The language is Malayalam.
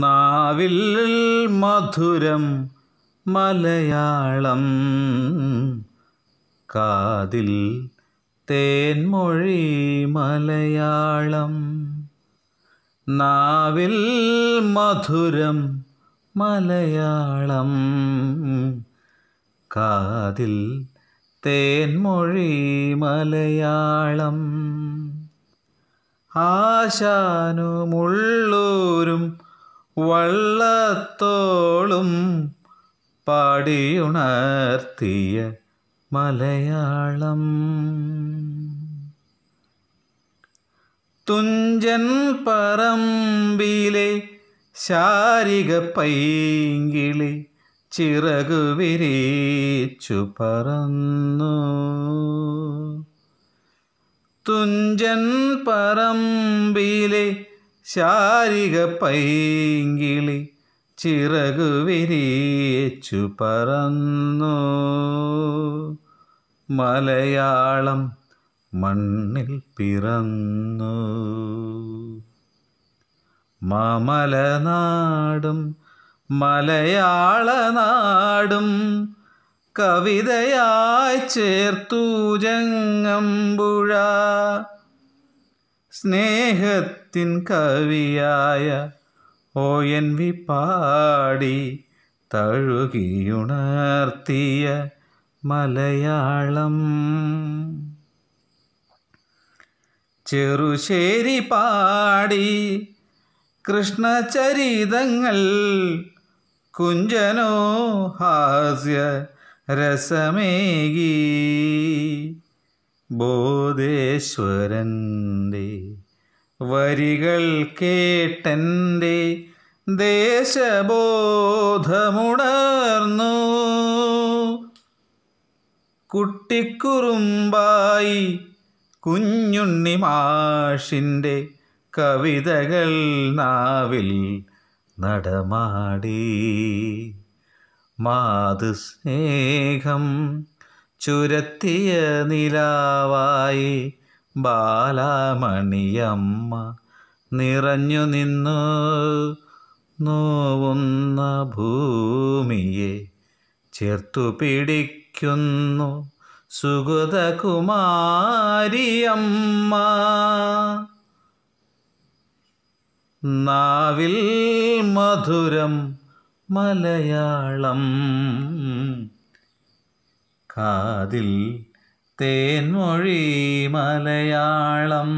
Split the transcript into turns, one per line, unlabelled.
നാവിൽ മധുരം മലയാളം കാതിൽ തേൻമൊഴി മലയാളം നാവിൽ മധുരം മലയാളം കാതിൽ തേൻമൊഴി മലയാളം ആശാനുമുള്ളൂരും വള്ളത്തോളും പാടിയുണർത്തിയ മലയാളം തുഞ്ചൻ പറമ്പിലെ ശാരിക പൈങ്കിളി ചിറകു വിരിച്ചു പറന്നു തുഞ്ചൻ പറമ്പിലെ ശാരിക പൈങ്കിളി ചിറകു വിരിച്ചു പറന്നു മലയാളം മണ്ണിൽ പിറന്നു മാമലനാടും മലയാളനാടും കവിതയായി ചേർത്തു ജങ്ങമ്പുഴ സ്നേഹത്തിൻ കവിയായ ഓ എൻ വി പാടി തഴുകിയുണർത്തിയ മലയാളം ചെറുശ്ശേരി പാടി കൃഷ്ണചരിതങ്ങൾ കുഞ്ചനോ ഹാസ്യ രസമേകി ബോധേശ്വരൻ വരികൾ കേട്ടെൻ്റെ ദേശബോധമുണർന്നു കുട്ടിക്കുറുമ്പായി കുഞ്ഞുണ്ണി മാഷിൻ്റെ കവിതകൾ നാവിൽ നടമാടി മാതൃസ്നേഹം ചുരത്തിയ നിലാവായി ബാലാമണിയമ്മ നിറഞ്ഞു നിന്നു നോവുന്ന ഭൂമിയെ ചേർത്തു പിടിക്കുന്നു സുഗതകുമാരിയമ്മ നാവിൽ മധുരം മലയാളം കാതിൽ തേൻമൊഴി മലയാളം